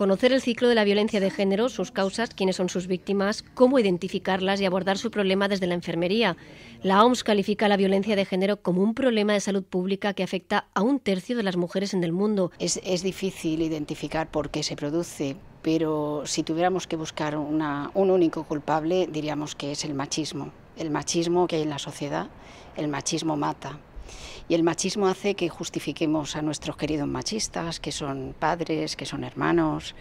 Conocer el ciclo de la violencia de género, sus causas, quiénes son sus víctimas, cómo identificarlas y abordar su problema desde la enfermería. La OMS califica la violencia de género como un problema de salud pública que afecta a un tercio de las mujeres en el mundo. Es, difícil identificar por qué se produce, pero si tuviéramos que buscar un único culpable, diríamos que es el machismo. El machismo que hay en la sociedad, el machismo mata y el machismo hace que justifiquemos a nuestros queridos machistas, que son padres, que son hermanos.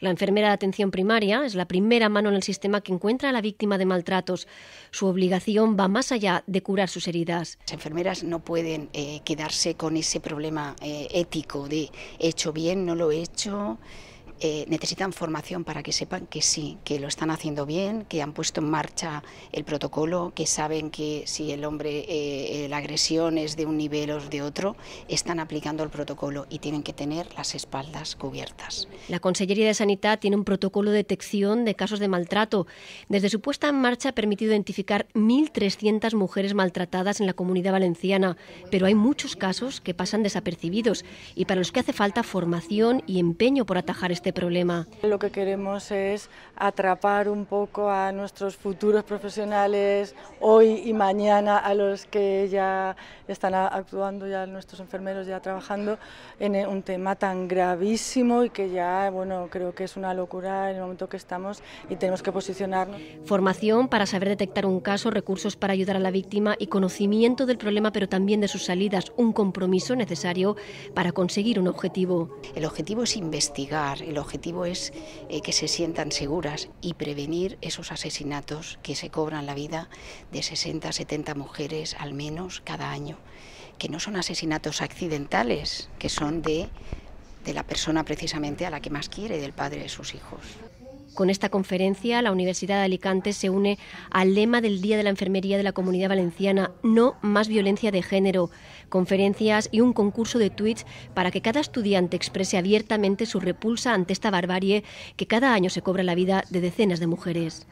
La enfermera de atención primaria es la primera mano en el sistema que encuentra a la víctima de maltratos. Su obligación va más allá de curar sus heridas. Las enfermeras no pueden eh, quedarse con ese problema eh, ético de hecho bien, no lo he hecho. Eh, necesitan formación para que sepan que sí, que lo están haciendo bien, que han puesto en marcha el protocolo, que saben que si el hombre, eh, la agresión es de un nivel o de otro, están aplicando el protocolo y tienen que tener las espaldas cubiertas. La Consellería de Sanidad tiene un protocolo de detección de casos de maltrato. Desde su puesta en marcha ha permitido identificar 1.300 mujeres maltratadas en la comunidad valenciana, pero hay muchos casos que pasan desapercibidos y para los que hace falta formación y empeño por atajar este este problema. Lo que queremos es atrapar un poco a nuestros futuros profesionales hoy y mañana, a los que ya están actuando, ya nuestros enfermeros ya trabajando en un tema tan gravísimo y que ya, bueno, creo que es una locura en el momento que estamos y tenemos que posicionarnos. Formación para saber detectar un caso, recursos para ayudar a la víctima y conocimiento del problema, pero también de sus salidas, un compromiso necesario para conseguir un objetivo. El objetivo es investigar, el objetivo es eh, que se sientan seguras y prevenir esos asesinatos que se cobran la vida de 60 70 mujeres al menos cada año, que no son asesinatos accidentales, que son de, de la persona precisamente a la que más quiere, del padre de sus hijos. Con esta conferencia, la Universidad de Alicante se une al lema del Día de la Enfermería de la Comunidad Valenciana, No más violencia de género, conferencias y un concurso de tweets para que cada estudiante exprese abiertamente su repulsa ante esta barbarie que cada año se cobra la vida de decenas de mujeres.